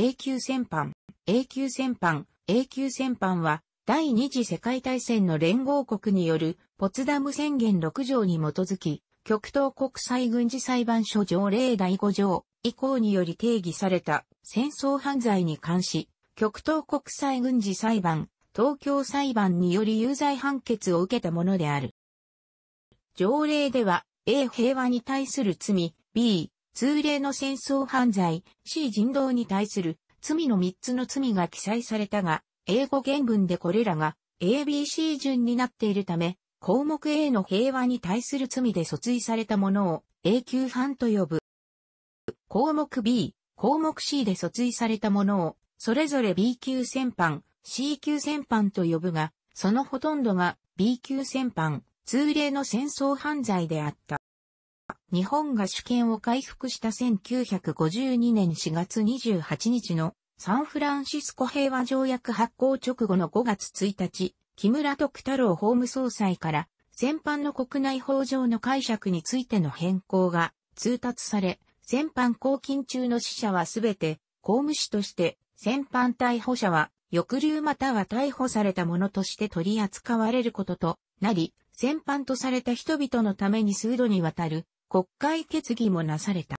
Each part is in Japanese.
A 級戦犯、A 級戦犯、A 級戦犯は、第二次世界大戦の連合国によるポツダム宣言6条に基づき、極東国際軍事裁判所条例第5条以降により定義された戦争犯罪に関し、極東国際軍事裁判、東京裁判により有罪判決を受けたものである。条例では、A 平和に対する罪、B 通例の戦争犯罪、C 人道に対する罪の3つの罪が記載されたが、英語原文でこれらが ABC 順になっているため、項目 A の平和に対する罪で訴追されたものを A 級犯と呼ぶ。項目 B、項目 C で訴追されたものを、それぞれ B 級戦犯、C 級戦犯と呼ぶが、そのほとんどが B 級戦犯、通例の戦争犯罪であった。日本が主権を回復した1952年4月28日のサンフランシスコ平和条約発行直後の5月1日、木村徳太郎法務総裁から先般の国内法上の解釈についての変更が通達され、先般公禁中の死者はすべて公務士として、先般逮捕者は抑留または逮捕された者として取り扱われることとなり、先般とされた人々のために数度にわたる国会決議もなされた。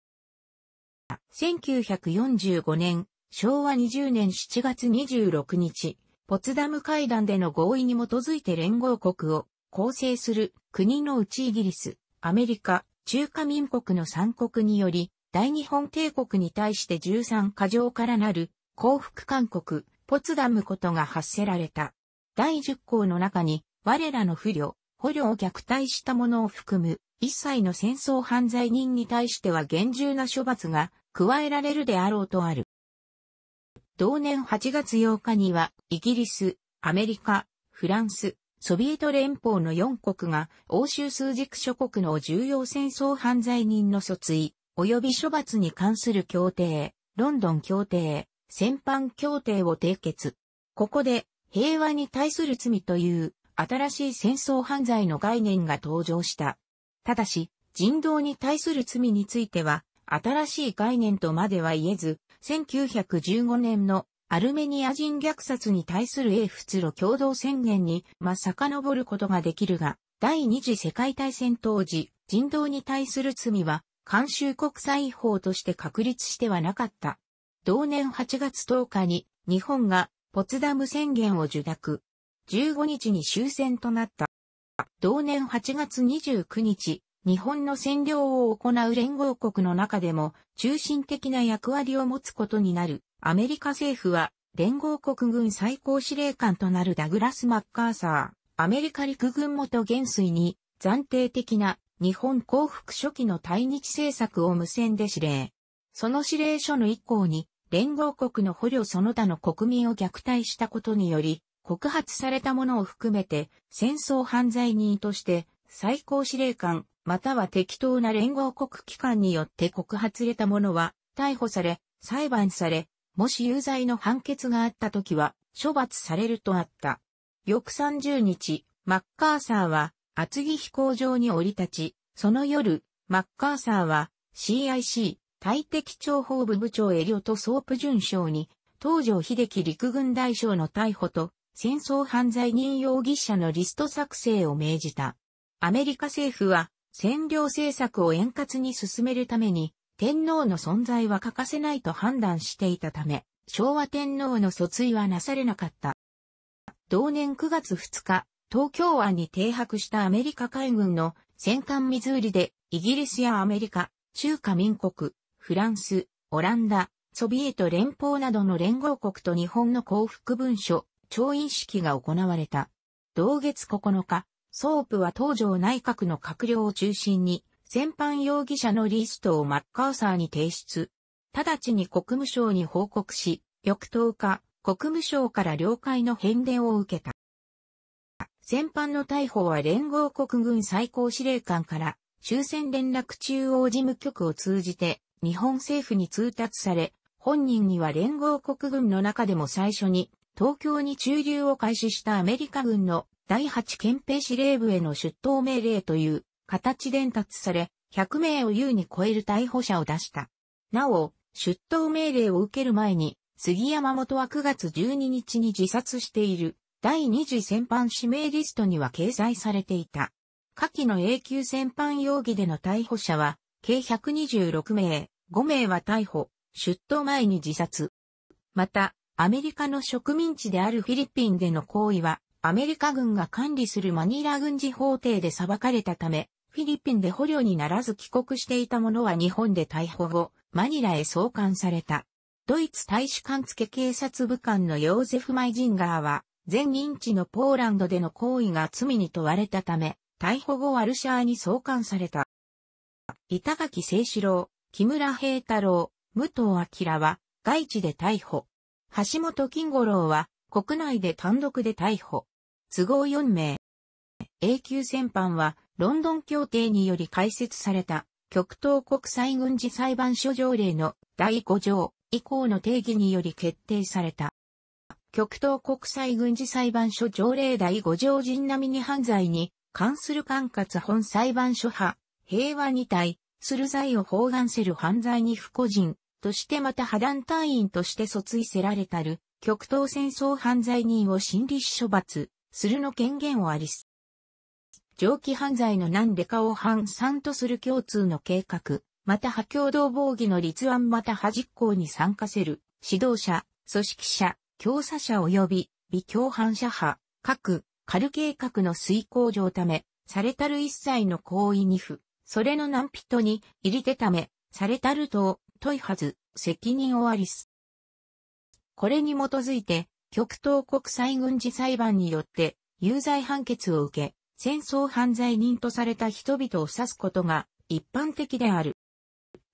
1945年、昭和20年7月26日、ポツダム会談での合意に基づいて連合国を構成する国のうちイギリス、アメリカ、中華民国の三国により、大日本帝国に対して13過剰からなる幸福勧告、ポツダムことが発せられた。第10項の中に、我らの不慮、捕虜を虐待した者を含む一切の戦争犯罪人に対しては厳重な処罰が加えられるであろうとある。同年8月8日にはイギリス、アメリカ、フランス、ソビエト連邦の4国が欧州数軸諸国の重要戦争犯罪人の訴追及び処罰に関する協定、ロンドン協定、戦犯協定を締結。ここで平和に対する罪という新しい戦争犯罪の概念が登場した。ただし、人道に対する罪については、新しい概念とまでは言えず、1915年のアルメニア人虐殺に対する英仏路共同宣言に、ま、遡ることができるが、第二次世界大戦当時、人道に対する罪は、監修国際法として確立してはなかった。同年8月10日に、日本がポツダム宣言を受諾。15日に終戦となった。同年8月29日、日本の占領を行う連合国の中でも中心的な役割を持つことになるアメリカ政府は連合国軍最高司令官となるダグラス・マッカーサー、アメリカ陸軍元元帥に暫定的な日本降伏初期の対日政策を無線で指令。その指令書の以降に連合国の捕虜その他の国民を虐待したことにより告発されたものを含めて戦争犯罪人として最高司令官または適当な連合国機関によって告発れたものは逮捕され裁判されもし有罪の判決があった時は処罰されるとあった。翌30日、マッカーサーは厚木飛行場に降り立ち、その夜、マッカーサーは CIC 大敵諜報部部長エリオとソープ巡将に東条秀樹陸軍大将の逮捕と戦争犯罪人容疑者のリスト作成を命じた。アメリカ政府は占領政策を円滑に進めるために天皇の存在は欠かせないと判断していたため、昭和天皇の訴追はなされなかった。同年9月2日、東京湾に停泊したアメリカ海軍の戦艦ミズーリで、イギリスやアメリカ、中華民国、フランス、オランダ、ソビエト連邦などの連合国と日本の降伏文書、調印式が行われた。同月9日、ソープは東条内閣の閣僚を中心に、戦犯容疑者のリストをマッカーサーに提出。直ちに国務省に報告し、翌10日、国務省から了解の返電を受けた。戦犯の逮捕は連合国軍最高司令官から終戦連絡中央事務局を通じて日本政府に通達され、本人には連合国軍の中でも最初に東京に駐留を開始したアメリカ軍の第8憲兵司令部への出頭命令という形伝達され、100名を優に超える逮捕者を出した。なお、出頭命令を受ける前に、杉山元は9月12日に自殺している第2次戦犯指名リストには掲載されていた。下記の永久戦犯容疑での逮捕者は、計126名、5名は逮捕、出頭前に自殺。また、アメリカの植民地であるフィリピンでの行為は、アメリカ軍が管理するマニラ軍事法廷で裁かれたため、フィリピンで捕虜にならず帰国していた者は日本で逮捕後、マニラへ送還された。ドイツ大使館付警察部官のヨーゼフ・マイジンガーは、全認地のポーランドでの行為が罪に問われたため、逮捕後ワルシャーに送還された。板垣清志郎、木村平太郎、武藤明は、外地で逮捕。橋本金五郎は国内で単独で逮捕。都合4名。永久戦犯はロンドン協定により開設された極東国際軍事裁判所条例の第5条以降の定義により決定された。極東国際軍事裁判所条例第5条人並みに犯罪に関する管轄本裁判所派、平和に対する罪を包含せる犯罪に不個人、としてまた破断隊員として訴追せられたる、極東戦争犯罪人を心理処罰するの権限をありす。上記犯罪の何でかを反参とする共通の計画、また破共同防御の立案また破実行に参加せる、指導者、組織者、教唆者及び、微共犯者派、各、狩計画の遂行上ため、されたる一切の行為に不、それの難否とに、入り手ため、されたると、問いはず、責任をありす。これに基づいて、極東国際軍事裁判によって、有罪判決を受け、戦争犯罪人とされた人々を指すことが一般的である。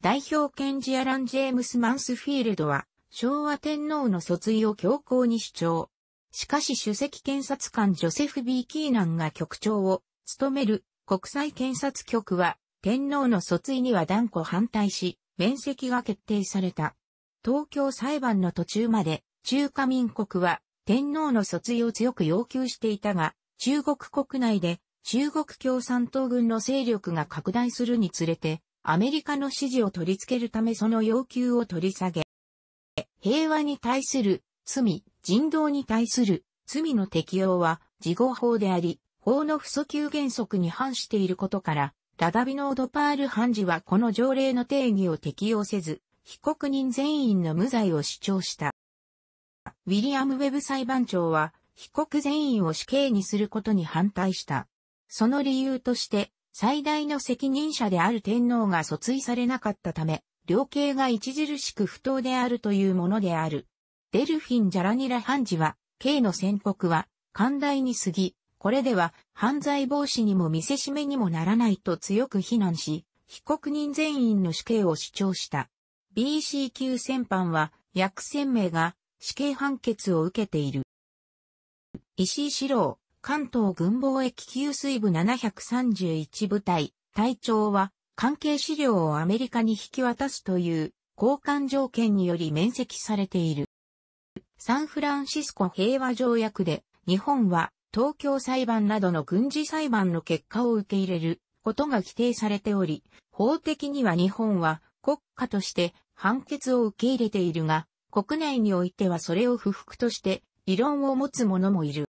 代表権ジアラン・ジェームス・マンスフィールドは、昭和天皇の訴追を強行に主張。しかし首席検察官ジョセフ・ B・ キーナンが局長を務める国際検察局は、天皇の訴追には断固反対し、面積が決定された。東京裁判の途中まで中華民国は天皇の卒業を強く要求していたが、中国国内で中国共産党軍の勢力が拡大するにつれて、アメリカの支持を取り付けるためその要求を取り下げ、平和に対する罪、人道に対する罪の適用は事後法であり、法の不訴求原則に反していることから、ラダビノードパール判事はこの条例の定義を適用せず、被告人全員の無罪を主張した。ウィリアム・ウェブ裁判長は、被告全員を死刑にすることに反対した。その理由として、最大の責任者である天皇が訴追されなかったため、量刑が著しく不当であるというものである。デルフィン・ジャラニラ判事は、刑の宣告は、寛大に過ぎ、これでは犯罪防止にも見せしめにもならないと強く非難し、被告人全員の死刑を主張した。BC 級戦犯は約1000名が死刑判決を受けている。石井四郎、関東軍防役給水部731部隊、隊長は関係資料をアメリカに引き渡すという交換条件により免責されている。サンフランシスコ平和条約で日本は東京裁判などの軍事裁判の結果を受け入れることが規定されており、法的には日本は国家として判決を受け入れているが、国内においてはそれを不服として異論を持つ者もいる。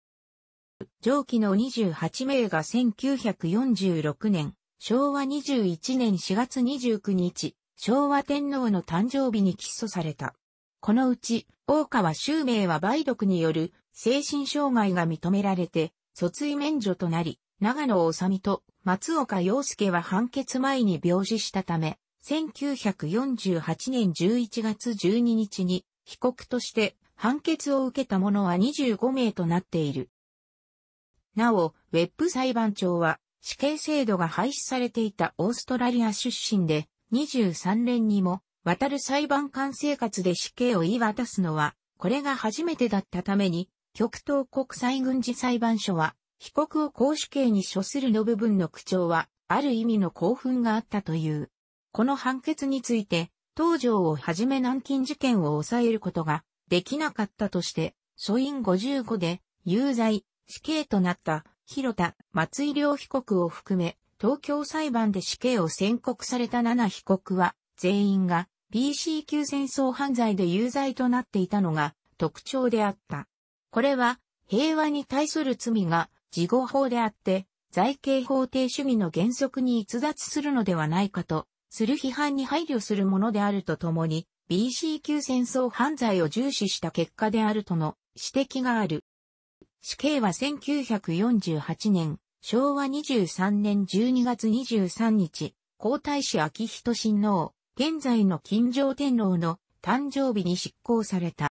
上記の28名が1946年、昭和21年4月29日、昭和天皇の誕生日に起訴された。このうち、大川周明は梅毒による精神障害が認められて、訴追免除となり、長野治と松岡洋介は判決前に病死したため、1948年11月12日に被告として判決を受けた者は25名となっている。なお、ウェップ裁判長は死刑制度が廃止されていたオーストラリア出身で23年にも渡る裁判官生活で死刑を言い渡すのはこれが初めてだったために極東国際軍事裁判所は、被告を公主刑に処するの部分の口調は、ある意味の興奮があったという。この判決について、東条をはじめ南京事件を抑えることができなかったとして、書院55で有罪、死刑となった広田、松井良被告を含め、東京裁判で死刑を宣告された7被告は、全員が BC 級戦争犯罪で有罪となっていたのが特徴であった。これは平和に対する罪が事後法であって、財刑法定主義の原則に逸脱するのではないかと、する批判に配慮するものであるとともに、BC 級戦争犯罪を重視した結果であるとの指摘がある。死刑は1948年、昭和23年12月23日、皇太子秋仁親王、現在の金城天皇の誕生日に執行された。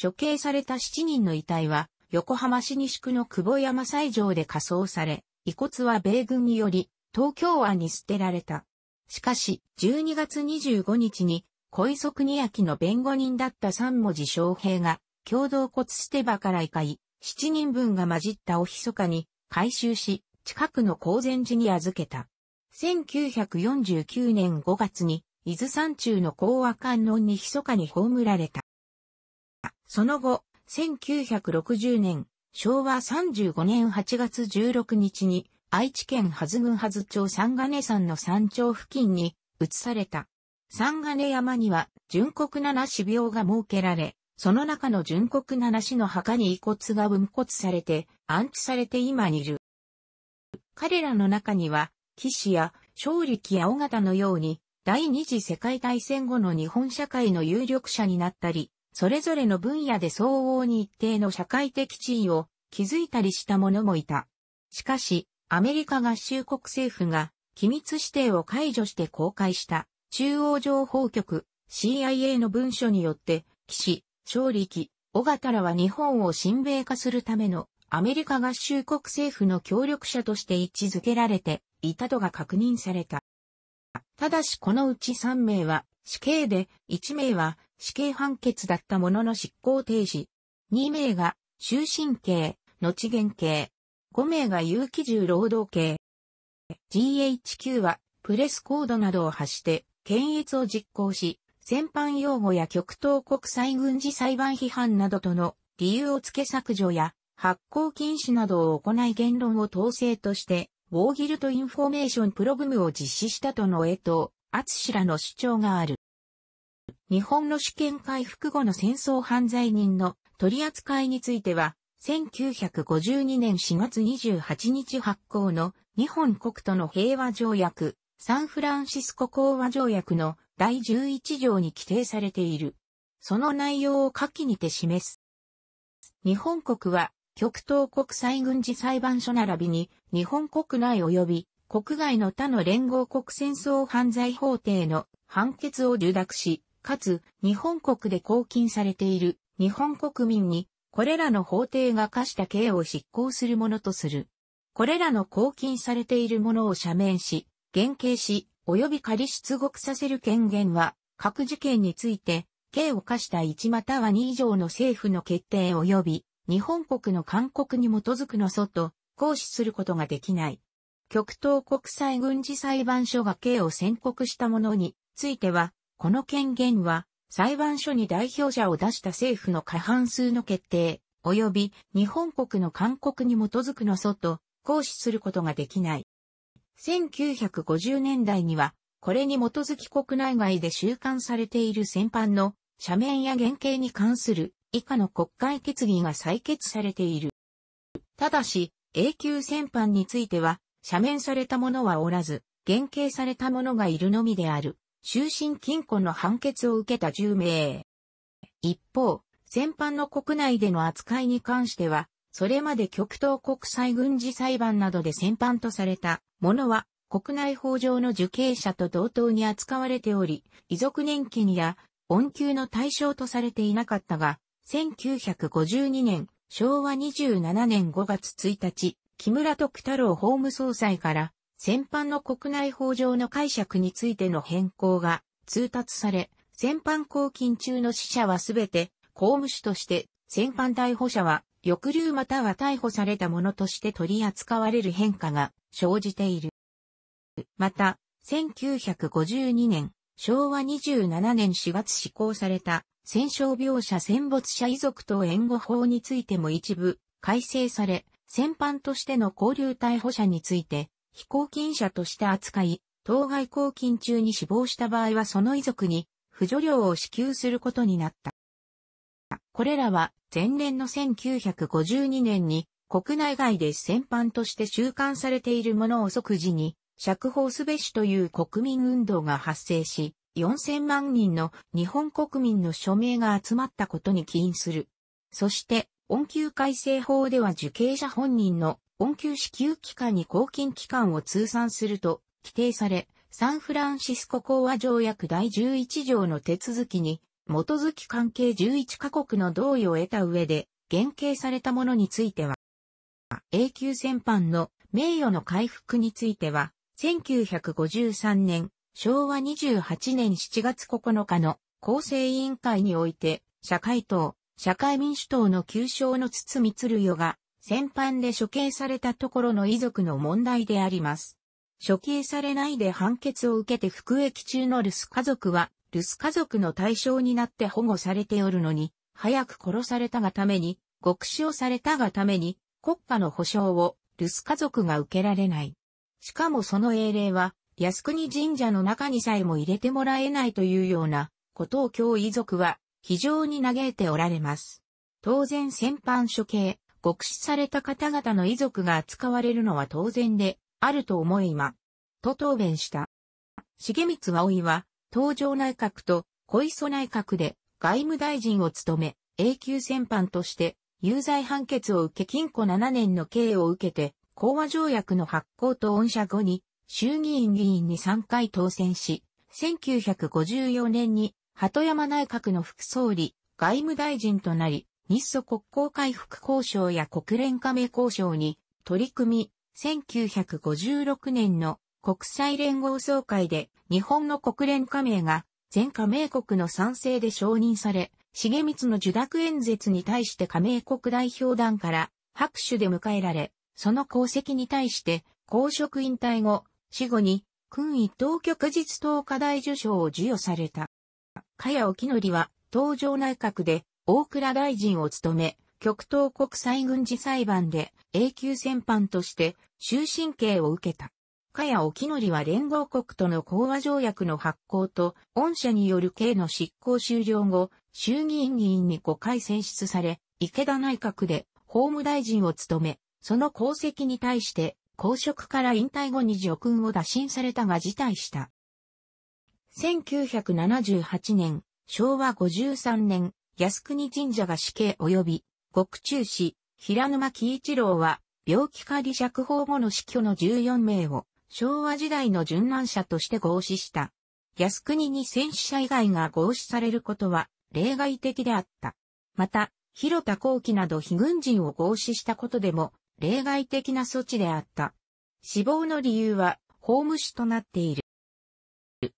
処刑された7人の遺体は、横浜市西区の久保山斎場で火葬され、遺骨は米軍により、東京湾に捨てられた。しかし、12月25日に、小磯国明の弁護人だった三文字昌平が、共同骨捨て場から怒り、7人分が混じったおひそかに、回収し、近くの高善寺に預けた。1949年5月に、伊豆山中の高和観音に密かに葬られた。その後、1960年、昭和35年8月16日に、愛知県はず郡はず町三金山の山頂付近に移された。三金山には、純国七死病が設けられ、その中の純国七死の墓に遺骨が分骨されて、安置されて今にいる。彼らの中には、騎士や勝力や尾形のように、第二次世界大戦後の日本社会の有力者になったり、それぞれの分野で相応に一定の社会的地位を築いたりした者もいた。しかし、アメリカ合衆国政府が機密指定を解除して公開した中央情報局 CIA の文書によって、岸、勝力、小形らは日本を親米化するためのアメリカ合衆国政府の協力者として位置づけられていたとが確認された。ただしこのうち3名は死刑で、1名は死刑判決だったものの執行停止。2名が終身刑、後減刑。5名が有機重労働刑。GHQ はプレスコードなどを発して検閲を実行し、戦犯擁護や極東国際軍事裁判批判などとの理由を付け削除や発行禁止などを行い言論を統制として、ウォーギルトインフォーメーションプログムを実施したとの江藤、厚らの主張がある。日本の主権回復後の戦争犯罪人の取り扱いについては、1952年4月28日発行の日本国との平和条約、サンフランシスコ講和条約の第11条に規定されている。その内容を下記にて示す。日本国は、極東国際軍事裁判所並びに、日本国内及び国外の他の連合国戦争犯罪法廷の判決を受諾し、かつ日本国で公禁されている日本国民にこれらの法廷が課した刑を執行するものとする。これらの公禁されているものを赦免し、減刑し、及び仮出国させる権限は、各事件について、刑を課した1または2以上の政府の決定及び、日本国の勧告に基づくのと、行使することができない。極東国際軍事裁判所が刑を宣告したものについては、この権限は、裁判所に代表者を出した政府の過半数の決定、及び日本国の勧告に基づくのと、行使することができない。1950年代には、これに基づき国内外で収監されている戦犯の斜面や原型に関する以下の国会決議が採決されている。ただし、永久戦犯については、赦免された者はおらず、減刑された者がいるのみである。終身禁錮の判決を受けた10名。一方、戦犯の国内での扱いに関しては、それまで極東国際軍事裁判などで戦犯とされたものは、国内法上の受刑者と同等に扱われており、遺族年金や恩給の対象とされていなかったが、1952年、昭和27年5月1日、木村徳太郎法務総裁から先般の国内法上の解釈についての変更が通達され、先般公金中の死者はすべて公務主として、先般逮捕者は抑留または逮捕されたものとして取り扱われる変化が生じている。また、1952年、昭和27年4月施行された戦傷病者戦没者遺族等援護法についても一部改正され、戦犯としての交流逮捕者について、非公金者として扱い、当該公金中に死亡した場合はその遺族に、扶助料を支給することになった。これらは前年の1952年に国内外で戦犯として収監されている者を即時に釈放すべしという国民運動が発生し、4000万人の日本国民の署名が集まったことに起因する。そして、恩給改正法では受刑者本人の恩給支給期間に公金期間を通算すると規定され、サンフランシスコ講和条約第11条の手続きに、基づき関係11カ国の同意を得た上で、減刑されたものについては、永久戦犯の名誉の回復については、1953年、昭和28年7月9日の厚生委員会において、社会党、社会民主党の旧称のつ鶴よが、戦犯で処刑されたところの遺族の問題であります。処刑されないで判決を受けて服役中の留守家族は、留守家族の対象になって保護されておるのに、早く殺されたがために、極死をされたがために、国家の保障を留守家族が受けられない。しかもその英霊は、靖国神社の中にさえも入れてもらえないというようなことを今日遺族は非常に嘆いておられます。当然戦犯処刑、獄死された方々の遺族が扱われるのは当然で、あると思いま。と答弁した。重光葵は、東条内閣と小磯内閣で外務大臣を務め、永久戦犯として、有罪判決を受け禁錮7年の刑を受けて、講和条約の発行と恩赦後に、衆議院議員に3回当選し、1954年に、鳩山内閣の副総理、外務大臣となり、日ソ国交回復交渉や国連加盟交渉に取り組み、1956年の国際連合総会で日本の国連加盟が全加盟国の賛成で承認され、重光の受諾演説に対して加盟国代表団から拍手で迎えられ、その功績に対して公職引退後、死後に君一等局実等課題受賞を授与された。加谷沖りは、東条内閣で大倉大臣を務め、極東国際軍事裁判で永久戦犯として終身刑を受けた。加谷沖則は連合国との講和条約の発行と、御社による刑の執行終了後、衆議院議員に5回選出され、池田内閣で法務大臣を務め、その功績に対して公職から引退後に叙勲を打診されたが辞退した。1978年、昭和53年、靖国神社が死刑及び、獄中死、平沼喜一郎は、病気仮釈放後の死去の14名を、昭和時代の殉難者として合死した。靖国に戦死者以外が合死されることは、例外的であった。また、広田幸期など非軍人を合死したことでも、例外的な措置であった。死亡の理由は、法務士となっている。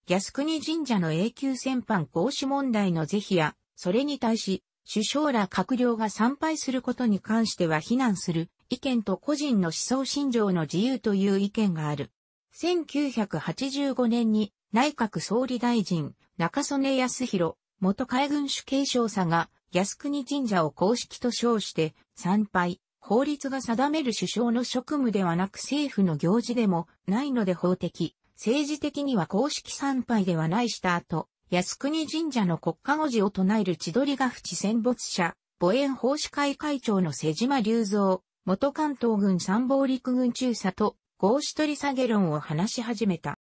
安国神社の永久戦犯合死問題の是非や、それに対し、首相ら閣僚が参拝することに関しては非難する意見と個人の思想信条の自由という意見がある。1985年に内閣総理大臣中曽根康弘元海軍主計少佐が靖国神社を公式と称して参拝、法律が定める首相の職務ではなく政府の行事でもないので法的、政治的には公式参拝ではないした後、靖国神社の国家文字を唱える千鳥ヶ淵戦没者、母縁奉仕会会長の瀬島隆三、元関東軍参謀陸軍中佐と、合子取り下げ論を話し始めた。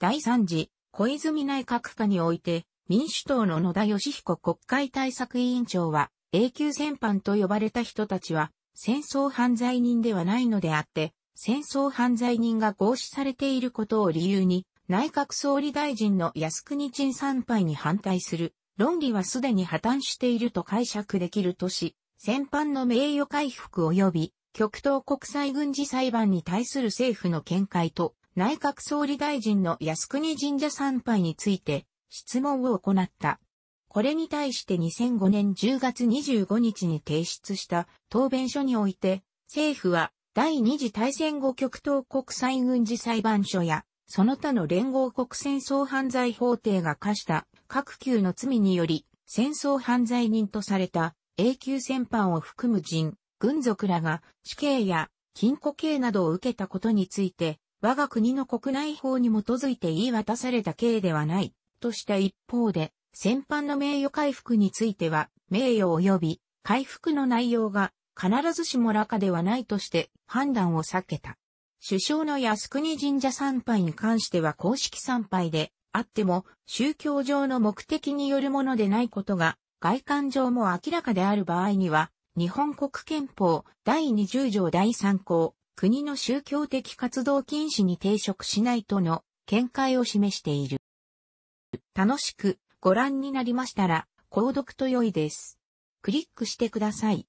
第3次、小泉内閣下において、民主党の野田義彦国会対策委員長は、永久戦犯と呼ばれた人たちは、戦争犯罪人ではないのであって、戦争犯罪人が合死されていることを理由に、内閣総理大臣の靖国鎮参拝に反対する論理はすでに破綻していると解釈できるとし、戦犯の名誉回復及び極東国際軍事裁判に対する政府の見解と内閣総理大臣の靖国神社参拝について質問を行った。これに対して2005年10月25日に提出した答弁書において、政府は第二次大戦後極東国際軍事裁判所やその他の連合国戦争犯罪法廷が課した各級の罪により戦争犯罪人とされた永久戦犯を含む人、軍属らが死刑や禁錮刑などを受けたことについて我が国の国内法に基づいて言い渡された刑ではないとした一方で戦犯の名誉回復については名誉及び回復の内容が必ずしもらかではないとして判断を避けた。首相の靖国神社参拝に関しては公式参拝であっても、宗教上の目的によるものでないことが、外観上も明らかである場合には、日本国憲法第20条第3項、国の宗教的活動禁止に抵触しないとの見解を示している。楽しくご覧になりましたら、購読と良いです。クリックしてください。